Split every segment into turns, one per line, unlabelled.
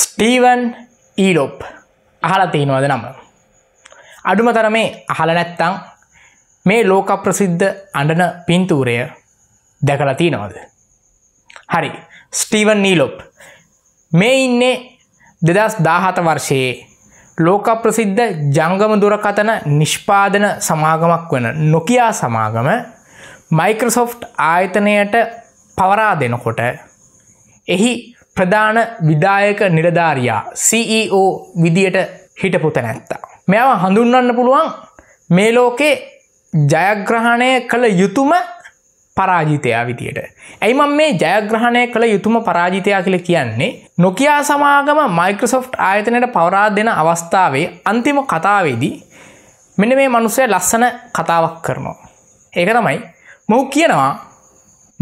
Steven ඊලොප් අහල තියෙනවද නම. අඩුම තරමේ අහල නැත්තං මේ ලෝක ප්‍රසිද්ධ අඩන පින්තූරය දැකල තියෙනවද. හරි ස්ටීවන් නීලොප් මේ ඉන්නේ දෙදස් දාහත වර්ෂයේ ලෝක ප්‍රසිද්ධ ජංගම දුරකතන නිෂ්පාදන සමාගමක් වන නොකයා සමාගම මයිකරසොෆ් ආයතනයට පවරා දෙනකොට එහි ප්‍රධාන විදායක නිලධාරයා CEO විදියට හිටපු තැනැත්තා. මෙයාව හඳුන්වන්න පුළුවන් මේ ලෝකේ ජයග්‍රහණය කළ යුතුම පරාජිතයා විදියට. ඇයි මම මේ ජයග්‍රහණය කළ යුතුම පරාජිතයා කියල කියන්නේ. නොකයා සමාගම මයිකසොෆ්ට් ආයතනයට පවරා දෙන අවස්ථාවේ අන්තිම කතාවේදී මෙන්න මේ මනුස්සය ලස්සන කතාවක් කරනවා. ඒක තමයි මොහු කියනවා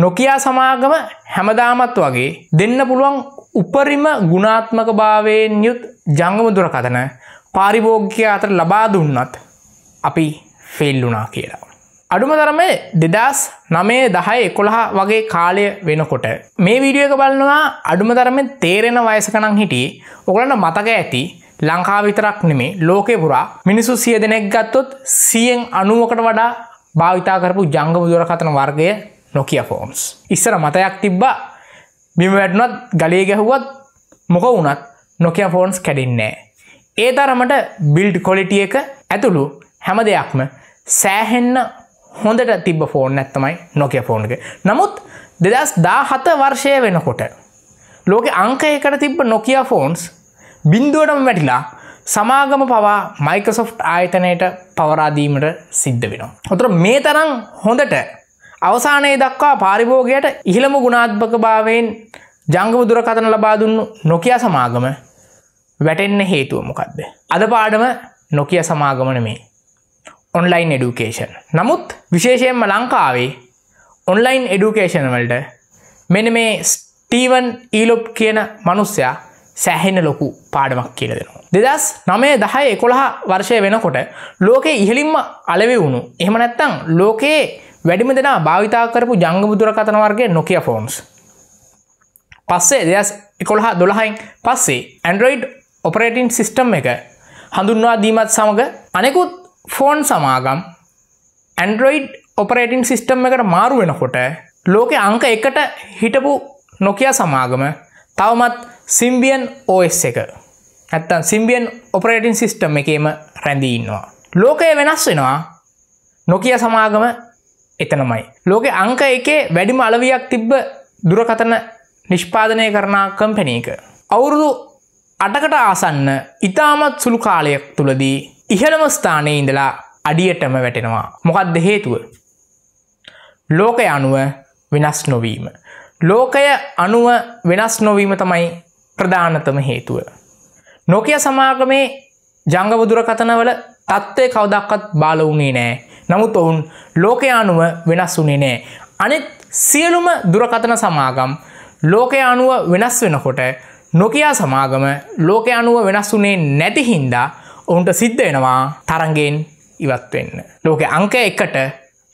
නොකයා සමාගම හැමදාමත් වගේ දෙන්න පුළුවන් උපරිම ගුණාත්මක භාවයෙන් යුත් ජංගම දුරකතන පාරිභෝගිකය අතර ලබා දුන්නත් අපි ෆෙල් වුනා කියලා. අඩුම තරම දෙදස් නමේ දහය එකොළහ වගේ කාලය වෙනකොට. මේ වීඩියක බලනවා අඩුම තරම තේරෙන වයසකනං හිටි ඔගලන්න මතක ඇති ලංකා විතරක් නෙමේ ලෝකෙ පුරා මිනිසු සිය දෙනෙක් ගත්තොත් සියෙන් අනුවකට වඩා භාවිතා කරපු ජංගම දුරකතන වර්ගය නොකිය ෆෝම්ස් ඉස්සර මතයක් තිබ්බා බිම වැටනොත් ගලේ ගැහුවත් මොක වුනත් නොකිය ෆෝන්ස් කැඩින්නේ ඒ තරමට බිල්ඩ් කොලිටිය එක ඇතුළු හැම දෙයක්ම සෑහෙන්න හොඳට තිබ ෆෝන් ඇත්තමයි නොකිය ෆෝන් එක නමුත් දෙදස් දා හත වර්ෂය වෙනකොට ලෝක අංක එකට තිබ්බ නොකිය ෆෝන්ස් බින්දුවටම වැටිලා සමාගම පවා මයිකසොෆ් ආයතනයට පවරාදීමට සිද්ධ වෙනවා. හොතර මේ තරම් හොඳට අවසානයේ දක්වා පාරිභෝගයට ඉහළම ගුණාත්භක භාවයෙන් ජංගම දුරකතන ලබා දුන්නු නොකයා සමාගම වැටෙන්න හේතුව මොකක්ද. අද පාඩම නොකිය සමාගමන මේ. Online education. නමුත් විශේෂයෙන්ම ලංකාවේ ඔන්ලයින් එඩුකේෂන වලට මෙන මේ ස්ටීවන් ඊලොප් කියන මනුස්්‍යයා සෑහෙන ලොකු පාඩමක් කියල දෙෙනවා. දෙදස් නමේ දහය එකොළහා වර්ෂය වෙනකොට ලෝකේ ඉහලින්ම අලවි වුණු එහම නැත්තං ලෝකයේ වැඩිම දෙනා භාවිතා කරපු ජංගම දුරකථන වර්ගේ නොකිය ෆෝන්ස් පස්සේ දෙස් එකොළහා දොළහයින් පස්සේ ඇන්ඩරයිඩ් ඔපරේටින් සිිස්ටම් එක හඳුන්වා දීමත් සමඟ අනෙකුත් ෆෝන් සමාගම් ඇන්ඩරෝයිඩ් ඔපරේටින් සිිස්ටම් එකට මාරු වෙනකොට ලෝක අංක එකට හිටපු නොකයා සමාගම තවමත් සිම්බියන් ඕස් එක ඇත්තන් සිම්බියන් ඔපරේටින් සිිස්ටම් එකේම රැඳීන්නවා. ලෝකය වෙනස් වෙනවා නොකිය සමාගම එතනමයි. ලෝක අංක එකේ වැඩිම අලවියක් තිබ්බ දුරකතන නිෂ්පාදනය කරනා කම්පැනීක. අවුරුදු අටකට ආසන්න ඉතාමත් සුළු කාලයක් තුළදී ඉහළම ස්ථානය ඉඳලා අඩියටම වැටෙනවා. මොකක්ද හේතුව. ලෝකය අනුව වෙනස් නොවීම. ලෝකය අනුව වෙනස් නොවීම තමයි ප්‍රධානතම හේතුව. නොකිය සමාගමේ ජංගවදුරකතනවල තත්ත්වය කවදක්කත් බාලවුනේ නෑ නමුත් ඔවුන් ලෝකයානුව වෙනස් වුනේ නෑ. අනෙත් සියලුම දුරකතන සමාගම් ලෝකයානුව වෙනස් වෙනකොට නොකයා සමාගම ලෝකයානුව වෙනස් වුනේ නැතිහින්දා ඔවුන්ට සිද්ධ වෙනවා තරගෙන් ඉවත්වෙන්න. ලෝක අංක එකට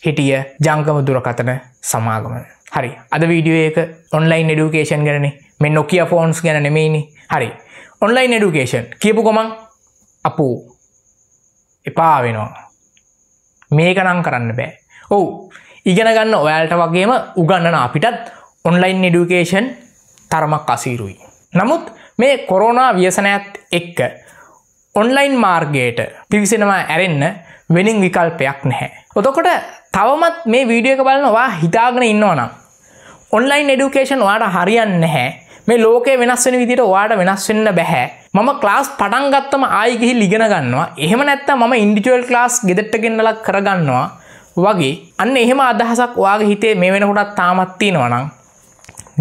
හිටිය ජංගම දුරකතන සමාගම. හරි අද වීඩියෝ එක ඔන්ලයින් ඩියුකේෂන් ගැන මෙ නොකිය ෆෝන්ස් ගැන නෙමෙයිනි හරි ඔන්ලයින් ඩියුකේෂන් කියපු ගොමන් අපූ එපා වෙනවා මේක නම් කරන්න බෑ ඔවු ඉගෙන ගන්න ඔයාලට වගේම උගන්නන අපිටත් ඔන්ලයින් එඩුකේෂන් තරමක් අසීරුයි නමුත් මේ කොරෝනා ව්‍යසනයක්ත් එක්ක ඔන්ලයින් මාර්ගයට පිවිසෙනවා ඇරෙන්න වෙනින් විකල්පයක් නැහැ. ඔතකොට තවමත් මේ වීඩියක බලනවා හිතාගෙන ඉන්නවනම්. ඔන්ලයින් එඩුකේෂන් වාට හරියන්න නැහැ මේ ලෝකේ වෙනස් වෙන විදිට වාට වෙනස් වෙන්න බැහැ මම ක්ලාස් පටන්ගත්තම ආයගෙහි ලිගෙන ගන්නවා එහෙම නැත්ත මම ඉන්ඩිටුවල් ලාස් ගෙදෙට්ට ගෙන්නලක් කරගන්නවා වගේ අන්න එහෙම අදහසක් වාගේ හිතේ මේ වෙනකොටත් තාමත්තිනවනං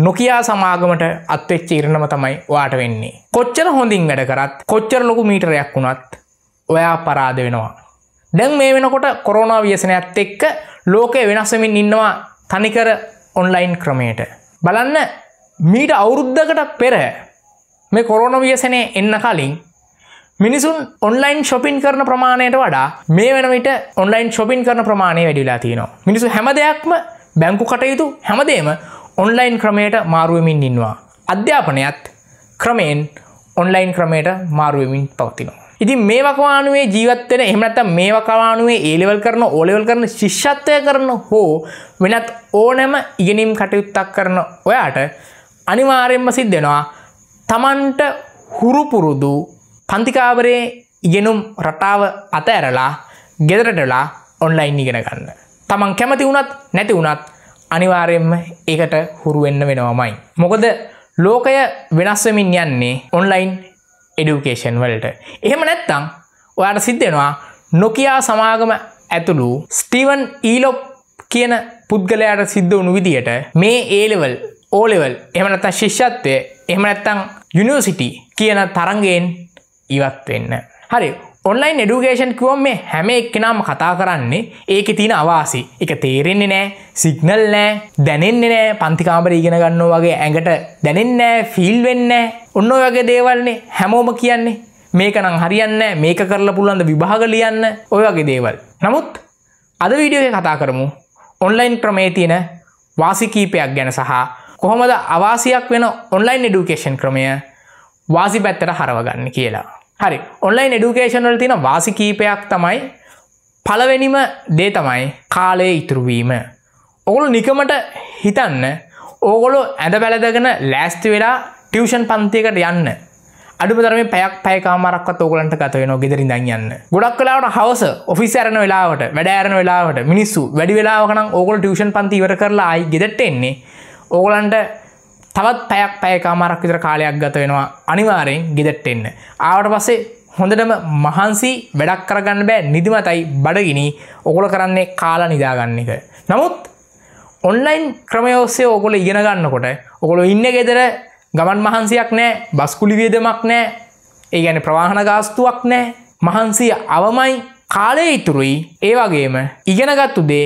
නොකයා සමාගමට අත්වෙච්ච ඉරණම තමයි වාට වෙන්නේ කොච්චර හොඳින් වැඩ කරත් කොච්චර ලොකු මීටරයක් වුණත් ඔයා පරාද වෙනවා දැන් මේ වෙනකොට කොරෝනා ව්‍යසනයක්ත් එක්ක ලෝකය වෙනස්සමින් ඉන්නවා තනිකර ඔන්ලයින් ක්‍රමයට බලන්න මීට අවුරුද්ධකට පෙර මේ කොරෝන ව්‍යසනය එන්න කලින් මිනිසුන් ඔන්ලයින් ශොපින් කරන ප්‍රමාණයට වඩා මේ වෙනවිට ඔන්ලයින් ශොපින් කරන ප්‍රමාණය වැඩිලා තියෙනවා. මිනිසු හැම දෙයක්ම බැංකු කටයුතු හැමදේම ඔන්ලයින් ක්‍රමයට මාරුවමින් ඉන්නවා. අධ්‍යාපනයත් ක්‍රමයෙන් ඔන්ලයින් ක්‍රමයට මාරුවමින් පවතිනවා. ඉතින් මේ වකවානුවේ ජීවත්වෙන එහමනත්ත මේ වකවානුවේ ඒලෙවල් කරන ඕලෙවල් කරන ශිෂ්ෂත්වය කරන හෝ වෙනත් ඕනෑම ඉගෙනීම් කටයුත්තක් කරන ඔයාට අනිවාරයෙන්ම සිද්ධෙනවා තමන්ට හුරුපුරුදු පන්තිකාවරේ ඉගෙනුම් රටාව අතඇරලා ගෙදරටලා ඔන්ලයින් ඉගෙන ගන්න. තමන් කැමති වුණත් නැති වුණත් අනිවාරයෙන්ම ඒකට හුරුවෙන්න වෙනවමයි. මොකද ලෝකය වෙනස්වමින් යන්නේ ඔන්ලයින් එඩියුකේෂන් වලට. එහෙම නැත්තං ඔයාට සිද්ධෙනවා නොකයා සමාගම ඇතුළු ස්ටීවන් ඊලොප් කියන පුද්ගලයාට සිද්ධ වුණු විදියට මේ ඒලෙවල් ඕලෙවල් එමනත ශිෂ්‍යත්වය එහම නැත්තං යුනිවසිටි කියන තරන්ගෙන් ඉවත් වෙන්න. හරි ඔන්ලයින් එඩුගේෂන් කිවම් මේ හැම එක්කෙනම කතා කරන්නේ ඒක තියෙන අවාසි එක තේරෙන්නේ නෑ සිගනල් නෑ දැනෙන්නේ නෑ පන්තිකාමර ඉගෙන ගන්න වගේ ඇඟට දැනෙන්නෑ ෆිල් වෙන්න ඔන්න වගේ දේවල්න්නේ හැමෝම කියන්නේ මේක නම් හරියන්න මේක කරලා පුළන්ද විභාග ලියන්න ඔය වගේ දේවල් නමුත් අද වීඩියෝ කතා කරමු ඔන්ලයින් ක්‍රමේ තියෙන වාසිකීපයක් ගැන සහ කොහොමද අවාසියක් වෙන ඔන්ලයින් එඩුකේෂන් ක්‍රමය වාසි පැත්තට හරවගන්න කියලා. හරි ඔන්ලයින් එඩුකේෂනල් තින වාසි කීපයක් තමයි පලවෙනිම දේ තමයි කාලය ඉතුරුවීම. ඔගුලු නිකමට හිතන්න ඕගොලු ඇඳ පැළදගෙන ලෑස්ති වෙලා ටියවෂන් පන්තියකට යන්න. අඩුපතරම පැයක් පැයකාමරක්වත් ඕගලන්ට ගත වෙන ගෙදරි දන් යන්න ගොඩක් කලාවට හවස ඔෆිස් ඇරන වෙලාවට වැඩෑරන වෙලාවට මිනිස්සු වැඩි වෙලාවකන ඕගොල් ටියෂන් පන්තිවර කරලා අයි ගෙදට එන්නේ ඕගලන්ට තවත් පැයක් පැයකාමාරක් විතර කාලයක් ගත වෙනවා අනිවාරයෙන් ගෙදට්ට එන්න. ආවට පස්සේ හොඳටම මහන්සි වැඩක් කරගන්න බෑ නිදිමතයි බඩගිනි ඔකොල කරන්නේ කාලා නිදාගන්න එක. නමුත් ඔන්ලයින් ක්‍රමයෝස්සේ ඕකොල ඉගෙන ගන්නකොට ඔකොලො ඉන්න ගෙදර ගමන් මහන්සියක් නෑ බස්කුලිවියදමක් නෑ ඒ ගැන ප්‍රවාහන ගාස්තුවක් නෑ මහන්සිය අවමයි කාලය ඉතුරුයි ඒ වගේම ඉගෙනගත්තු දේ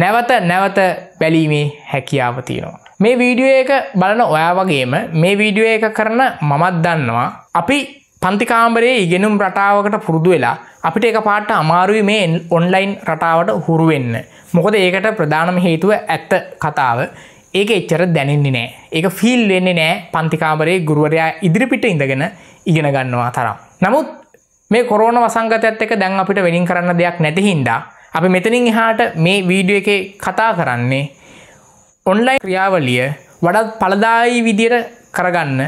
නැවත නැවත බැලීමේ හැකියාව තියෙනවා. මේ වීඩියෝ එක බලන ඔයා වගේම මේ වීඩියෝ එක කරන මමත් දන්නවා අපි පන්තිකාම්බරේ ඉගෙනුම් රටාවකට පුරුදු වෙලා අපිට එක පාට අමාරුයි මේ ඔන්ලයින් රටාවට හුරුවෙන්න. මොකද ඒකට ප්‍රධානම හේතුව ඇත්ත කතාව ඒක එච්චර දැනෙන්නේ නෑ ඒක ෆිල් වෙන්නේ නෑ පන්තිකාමරේ ගුරුවරයා ඉදිරිපිට ඉඳගෙන ඉගෙන ගන්නවා තරම්. නමුත් මේ කොරෝන වසංගතයත් එක දැන් අපිට වෙනින් කරන්න දෙයක් නැතිහින්දා. අපි මෙතනින් එහාට මේ වීඩියෝ එකේ කතා කරන්නේ ඔන්ලයින් ක්‍රියාවලිය වඩත් පලදායි විදියට කරගන්න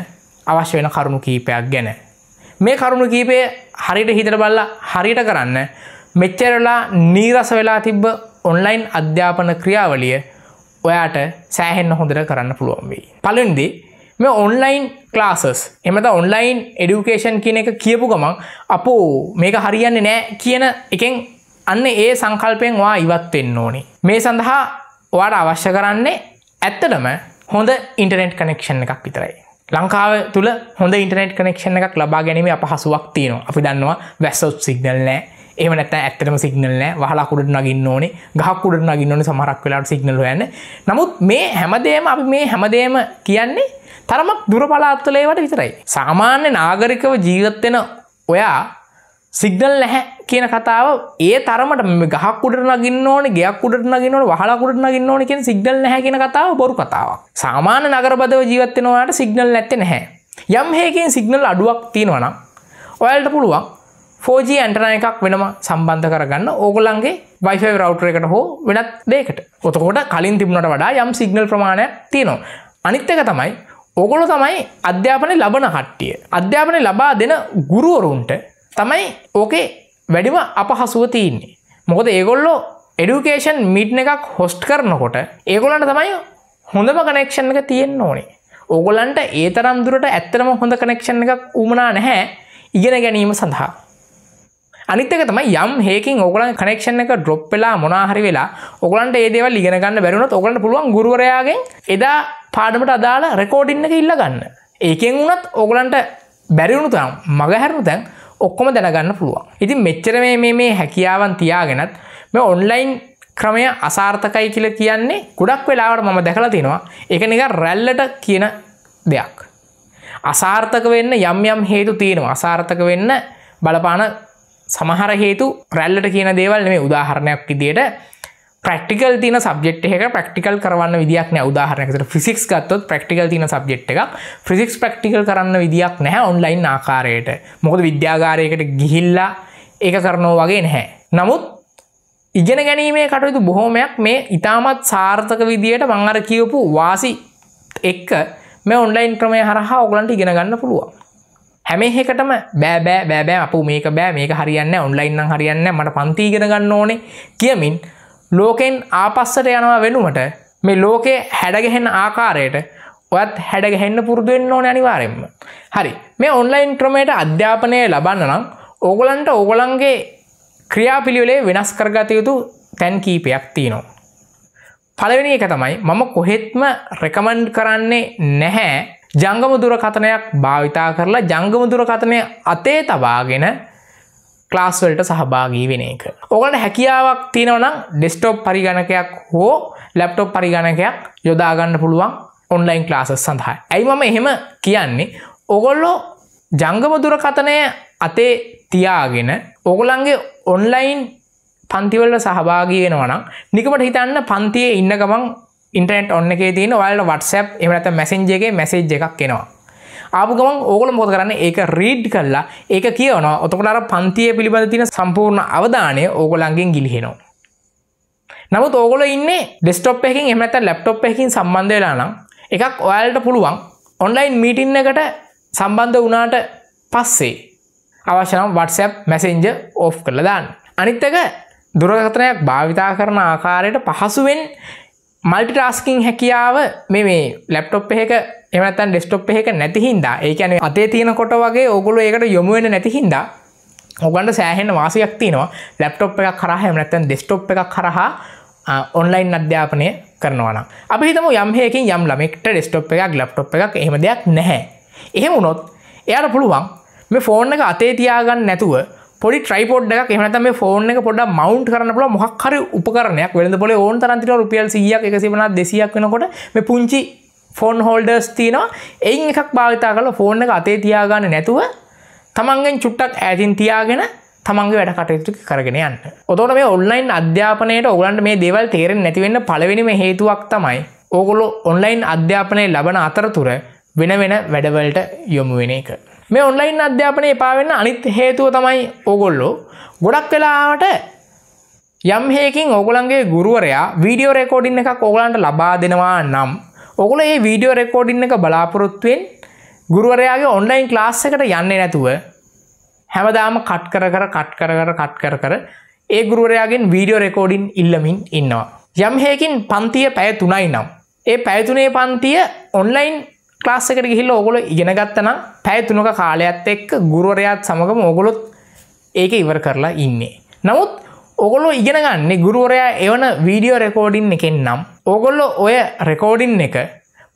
අවශ්‍ය වෙන කරුණු කීපයක් ගැන. මේ කරුණු කීපය හරිට හිතට බල්ල හරිට කරන්න මෙච්චරලා නීරස වෙලා තිබ්බ ඔන්ලයින් අධ්‍යාපන ක්‍රියාවලිය ඔයාට සෑහෙන්න හොඳට කරන්න පුළුවන් වෙයි. පලන්දි මේ ඔන්ලයින් ලාසස් එමත ඔන්ලයින් එඩියුකේෂන් කියන එක කියපු ගමන් අපෝ මේක හරියන්න නෑ කියන එකෙන් අන්න ඒ සංකල්පයෙන් වා ඉවත් වෙන්න ඕනි. මේ සඳහා ඔයාට අවශ්‍ය කරන්නේ ඇත්තටම හොඳ ඉන්ටනෙට් කනෙක්ෂන් එකක් විතරයි. ලංකාව තුළ හොඳ ඉන්ටනෙට් කනෙක්ෂණ එකක් ලබා ගැනීම අප හසුවක් තියෙනවා අපි දන්නවා වැස්සොත් සිගනල් නෑ ඒම නැත ඇත්තම සිගනල් නෑ වහලාකුඩට නගින්න ඕනේ ගහකුඩට නගින්න ඕන සමරක් වෙලාට සිගනල යන්න නමුත් මේ හැමදේම අපි මේ හැමදේම කියන්නේ තරමක් දුර පලාත්තුලේවට විතරයි. සාමාන්‍ය නාගරිකව ජීවත්වෙන ඔයා සිගනල් නැහැ කියන කතාව ඒ තරමට ගහක්කුඩට නගින්න ඕන ගයක්කුඩට නගින්නට වහලාකුඩට නගින්න ඕන කියෙන් සිගනල් නැහැ කියන කතාව බොරු කතාවක් සාමාන්‍ය නගරබදව ජීවත්වෙනවාට සිගනල් නැත්තෙ නැහැ යම් හේකින් සිගනල් අඩුවක් තියෙනවනම් ඔයල්ට පුළුවන් ෆෝජී ඇන්ටන එකක් වෙනම සම්බන්ධ කරගන්න ඕගොලන්ගේ වයිෆයි රවටර එකට හෝ වෙනත් දේකට ඔතකොට කලින් තිබුණට වඩා යම් සිගනල් ප්‍රමාණයක් තියෙනවා අනිත්තක තමයි ඔගොලො තමයි අධ්‍යාපනය ලබන හට්ටිය අධ්‍යාපනය ලබා දෙන ගුරුවරුන්ට තමයි ඕකේ වැඩිම අපහසුව තියන්නේ. මොකද ඒගොල්ලෝ එඩුකේෂන් මිට් එකක් හොස්ට් කරනකොට ඒගොලන්ට තමයි හොඳම කනෙක්ෂන් එක තියෙන් ඕනේ. ඕගොලන්ට ඒ තරම් දුරට ඇත්තරම හොඳ කනෙක්ෂන් එකක් උමනා නැහැ ඉගෙන ගැනීම සඳහා. අනිත්තක තමයි යම් හේකින් ඔගලන් කනෙක්ෂන් එක ඩොප් වෙලා මොනාහරි වෙලා ඔගලන්ට ඒදව ලිගෙනගන්න බැරුණත් ඔගලට පුළුවන් ගුරුවරයාගෙන් එදා පාඩමට අදාළ රෙකෝඩින්න එක ඉල්ලගන්න ඒකෙන් වුණත් ඔගලන්ට බැරිවුණු තම් මගහැරුණු තැන් ඔක්කොම දැනගන්න පුළුවන් ඉතින් මෙච්චර මේ මේ හැකියාවන් තියාගෙනත් මේ ඔන්ලයින් ක්‍රමය අසාර්ථකයි කියල කියන්නේ ගොඩක් වෙලාවට මම දැකලා තිනවා එක නික රැල්ලට කියන දෙයක්. අසාර්ථක වෙන්න යම් යම් හේතු තියෙනවා අසාර්ථක වෙන්න බලපාන සමහර හේතු රැල්ලට කියන දේවල් මේ උදාහරණයක් විදියට ප්‍රක්ටිකල් තින සබ්ෙට් එක ප්‍රක්ටිකල් කරන්න විදික් නෑ උදාහරනකට ෆිසික්ස් ගත්තොත් ප්‍රක්ටිකල් තින සබ්ෙට් එකක් ෆිසික්ස් ප්‍රක්ටිකල් කරන්න විදික් නැහැ ඔන්ලයින් ආකාරයට මොකද විද්‍යාගාරයකට ගිහිල්ලා ඒ කරනෝ වගේ නැහැ නමුත් ඉගෙන ගැනීමේ කටයුතු බොහෝමයක් මේ ඉතාමත් සාර්ථක විදියට මං අර කියවපු වාසි එක්ක මේ ඔන්ලයින් ක්‍රමය හරහා ඔගලන්ට ඉගෙන ගන්න පුළුවන් හැමෙහෙකටම බෑබෑ බෑබෑ අප මේක බෑ මේක හරියන්න ඔන්ලයින්න්න හරියන්න මට පන්තිීගෙන ගන්න ඕනේ කියමින් ලෝකෙන් ආපස්සට යනවා වෙනුවට මේ ලෝකේ හැඩගැහෙන ආකාරයට ඔත් හැඩගැහෙන්න්න පුරදුවෙන් ඕන අනිවාරෙන්ම හරි මේ ඔන්ලයින් ක්‍රමයට අධ්‍යාපනය ලබන්න නම් ඕගොලන්ට ඕගොලන්ගේ ක්‍රියාපිළිවෙලේ වෙනස් කරගතයුතු තැන් කීපයක් තියනවා. පළවෙනි එක තමයි මම කොහෙත්ම රෙකමන්ඩ් කරන්නේ නැහැ ජංගම දුරකථනයක් භාවිතා කරලා ජංගම දුරකථනය අතේ තබාගෙන ලාස්වලට සහභාගී වෙන එක. ඔගලට හැකියාවක් තියෙනවනම් ඩෙස්ටෝප් පරිගණකයක් හෝ ලැප්ටොප් පරිගණකයක් යොදාගන්න පුළුවන් ඔන්ලයින් ලාසස් සඳහා. ඇයි මම එහෙම කියන්නේ ඔගොල්ලෝ ජංගමදුරකථනය අතේ තියාගෙන ඔගොලන්ගේ ඔන්ලයින් පන්තිවලට සහභාගී වෙනවනම් නිකමට හිතන්න පන්තියේ ඉන්න ගමන් ඉන්ටනෙට් ඔන්න එකේ තියෙන ඔයාලට WhatsApp එහෙම නැත්නම් Messenger එකේ මැසේජ් එකක් එනවා. ආපු ගමන් ඕගොල්ලෝ මොකද කරන්නේ ඒක රීඩ් කරලා ඒක කියවනවා. එතකොට අර පන්තිය පිළිබඳ තියෙන සම්පූර්ණ අවධානය ඕගොල්ලන්ගෙන් ගිලිහෙනවා. නමුත් ඕගොල්ලෝ ඉන්නේ ඩෙස්ක්ටොප් එකකින් එහෙම නැත්නම් ලැප්ටොප් එකකින් සම්බන්ධ වෙලා නම් එකක් ඔයාලට පුළුවන් ඔන්ලයින් මීටින් එකට සම්බන්ධ වුණාට පස්සේ අවශ්‍ය නම් WhatsApp Messenger off කරලා දාන්න. අනිත් එක දුරකථනයක් භාවිතා කරන ආකාරයට පහසුවෙන් මල්ටිටාස්කින් හැකියාව මේ මේ ලැප්ටොප් එක එමත්තන් ඩෙස්ටොප් එක නැති හින්දා ඒකන අතේ තියෙනකොට වගේ ඔගුල ඒකට යොමුුවෙන නැති හින්දා ඔගන්ට සෑහෙන් වාසියක් තියනවා ලැප්ටොප් එක කරහම නැත්තන් ඩෙස්ටොප් එක කරහා ඔන්ලයින් අධ්‍යාපනය කරනවන අපි හිතම යම්හයකින් යම් ළමෙක්ට ඩෙස්ටොප් එකක් ලප්ටොප් එකක් එහෙම දෙයක් නැහැ එහෙම වුණොත් එයට පුළුවන් මේ ෆෝර්න් එක අතේ තියාගන්න නැතුව පොඩි ට්‍රයිපෝඩ් එකක් එහනත මේ ෆෝර්න් එක පොඩ මවන්් කරන පුළ මොහක්හර උපරනයක් වෙලඳ පොල ඕන් තරන්තිට රුපියල් සියක් එකසිවන දෙසියක් වෙනකොට මේ පුංචි ෆෝන් හෝල්ඩර්ස් තියෙනවා එයින් එකක් භාවිතා කළ ෆෝන් එක අතේ තියාගන්න නැතුව තමන්ගෙන් චුට්ටක් ඇතින් තියාගෙන තමන්ගේ වැඩ කටයුතු කරගෙන යන්න ඔතොට මේ ඔන්ලයින් අධ්‍යාපනයට ඔගලන්ට මේ දේවල් තේරෙන් නැතිවෙන්න පලවෙනිම හේතුවක් තමයි ඕගොලු ඔන්ලයින් අධ්‍යාපනය ලබන අතරතුර වෙන වෙන වැඩවලට යොමු වෙන එක මේ ඔන්ලයින් අධ්‍යාපනය එපාවෙන්න අනිත් හේතුව තමයි ඕගොල්ලෝ ගොඩක් වෙලාට යම් හේකින් ඕගොලන්ගේ ගුරුවරයා වීඩියෝ රෙකෝඩින් එකක් ඕගලන්ට ලබා දෙනවා නම් ඔගුල ඒ වීඩියෝ රෙකෝඩින්න එක බලාපොරොත්තුවෙන් ගුරුවරයාගේ ඔන්ලයින් ක්ලාස් එකට යන්නේ නැතුව හැමදාම කට් කර කර කට් කර කර කට් කර කර ඒ ගුරුවරයාගෙන් වීඩියෝ රෙකෝඩින් ඉල්ලමින් ඉන්නවා. යම් හයකින් පන්තිය පැය තුනයි නම්. ඒ පැයතුනේ පන්තිය ඔන්ලයින් ලාස් එකට ගිහිල්ල ඔගොල ඉගෙනගත්තනම් පැයතුනක කාලයක්ත් එක්ක ගුරුවරයාත් සමඟම ඕගොලොත් ඒක ඉවර කරලා ඉන්නේ. නමුත් ඔගොලො ඉගෙන ගන්නේ ගුරුවරයා එවන වීඩියෝ රෙකෝඩින් එකෙන් නම් ඕගොල්ලො ඔය රෙකෝඩින් එක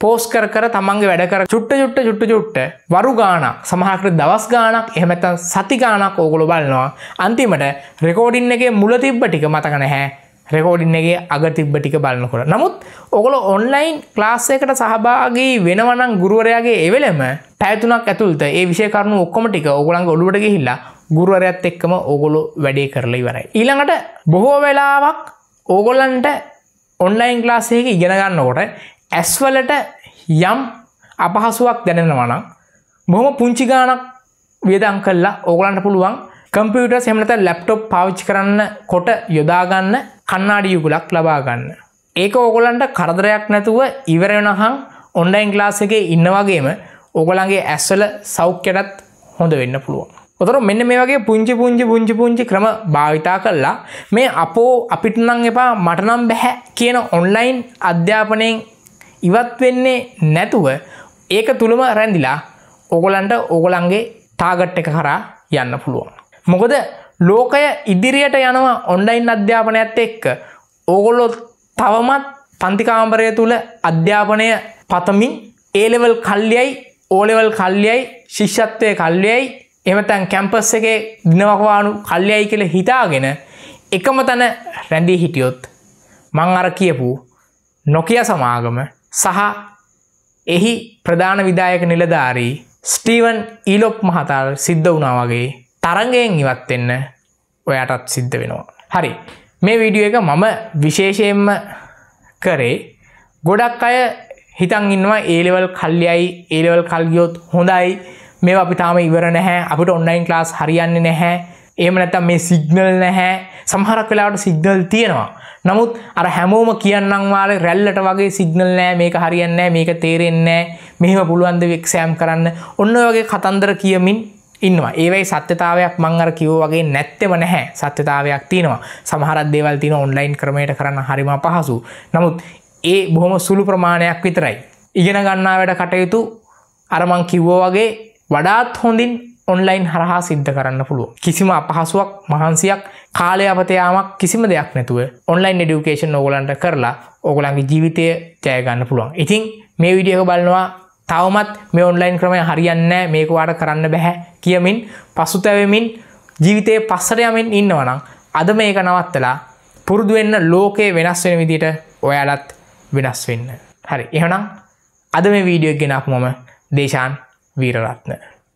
පෝස් කර කර තමන්ගේ වැඩ කර චුට්ට චුට්ට චුට්ට චුට්ට වරු ගානක් සමහකර දවස් ගානක් එහෙමත සති ගානක් ඕගොලො බලනවා අන්තිමට රෙකෝඩින් එක මුල තිබ්බ ටික මතක නැහැ රෙකෝඩින්නගේ අග තිබ්බ ටික බලන්නකොට නමුත් ඔගොල ඔන්ලයින් ක්ලාස්සයකට සහභාගේ වෙනවනං ගුරුවරයාගේ එවලම පැතුනක් ඇතුළත ඒ විෂය කරුණු ඔක්කොම ටික ඔගොලන් ඔලුවට ගිහිල්ලා ගුරුවරයත් එක්කම ඕගොලු වැඩේ කරලා ඉවරයි. ඊළඟට බොහෝ වෙලාවක් ඕගොල්ලන්ට ඔන්ලයින් ක්ලාසයක ඉගෙනගන්නකොට ඇස්වලට යම් අපහසුවක් දැනෙනවනම් බොහොම පුංචි ගානක් වියදම් කල්ලා ඕගලන්ට පුළුවන් කම්පියුට සෙමනත ලැප්ටොප් පාවිච් කරන්න කොට යොදාගන්න කන්නාඩි යුගුලක් ලබාගන්න. ඒක ඕගොලන්ට කරදරයක් නැතුව ඉවරෙනහං ඔන්ඩයින් ක්ලාස එක ඉන්න වගේම ඕගොලන්ගේ ඇස්වල සෞඛ්‍යටත් හොඳ වෙන්න පුළුවන්. කොතර මෙන්න මේ වගේ පුංචි පුංචි පුංචි පුංචි ක්‍රම භාවිතා කරලා මේ අපෝ අපිටනං එපා මටනම් බැහැ කියන ඔන්ලයින් අධ්‍යාපනයෙන් ඉවත් වෙන්නේ නැතුව ඒක තුළම රැඳිලා ඔගොලන්ට ඔගොලන්ගේ තාගට් එක කරා යන්න පුළුවන්. මොකද ලෝකය ඉදිරියට යනවා ඔන්ලයින් අධ්‍යාපනයක්ත් එක්ක ඕගොල්ලො තවමත් පන්තිකාම්බරය තුළ අධ්‍යාපනය පතමින් ඒලෙවල් කල්ලියයි ඕලෙවල් කල්ලියයි ශිෂ්ෂත්වය කල්ලියයි එමතැන් කැම්පස් එක දිනවකවානු කල්්‍යයි කළ හිතාගෙන එකම තැන රැඳී හිටියොත් මං අර කියපු නොකිය සමාගම සහ එහි ප්‍රධාන විදායක නිලධාරී ස්ටීවන් ඊලොප් මහතාල් සිද්ධ වුණා වගේ තරගයෙන් ඉවත්වෙන්න ඔයාටත් සිද්ධ වෙනවා. හරි මේ විඩිය එක මම විශේෂයෙන්ම කරේ ගොඩක් අය හිතන් ඉන්නවා ඒලෙවල් කල්්‍යයි ඒලෙවල් කල්ගියොත් හොඳයි මේ අපිතාම ඉවර නැහැ අපිට ඔන්ලයින් ලාස් හරියන්න නැහැ ඒම නැතම් මේ සිග්නල් නැහැ සමහරක් වෙලාට සිග්නල් තියෙනවා නමුත් අර හැමෝම කියන්නංවාල රැල්ලට වගේ සිග්නල් නෑ මේක හරියන්න මේක තේරෙන්නේ මෙහෙම පුළුවන්ද වෙක්ෂෑම් කරන්න ඔන්න වගේ කතන්දර කියමින් ඉන්නවා ඒවයි සත්‍යතාවයක් මංගර කිව් වගේ නැත්තෙම නැහැ සත්‍යතාවයක් තියෙනවා සමහරත් දේවල් තින ඔන්ලයින් ක්‍රමයට කරන්න හරිම පහසු නමුත් ඒ බොහොම සුළු ප්‍රමාණයක් විතරයි ඉගෙන ගන්නා වැඩ කටයුතු අරමං කිව්ව වගේ වඩාත් හොඳින් ඔන්ලයින් හරහා සිද්ධ කරන්න පුළුව. කිසිම අපහසුවක් මහන්සියක් කාලය අපතයාමක් කිසිම දෙයක් නැතුව ඔන්ලයින් ඩියුකේෂන් ඕගලන්ට කරලා ඕගලන්ගේ ජීවිතය ජයගන්න පුළුවන්. ඉතිං මේ විඩියක බලනවා තවමත් මේ ඔන්ලයින් ක්‍රමය හරියන්න මේකවාට කරන්න බැහැ කියමින් පසුතැවමින් ජීවිතයේ පස්සරයමින් ඉන්නවනම් අද මේක නවත්තලා පුරුදුවෙන්න ලෝකයේ වෙනස් වෙන විදිට ඔයාලත් වෙනස් වෙන්න. හරි එහනම් අද මේ වීඩියෝ ගෙනක් මොම දේශාන් වීරරත්න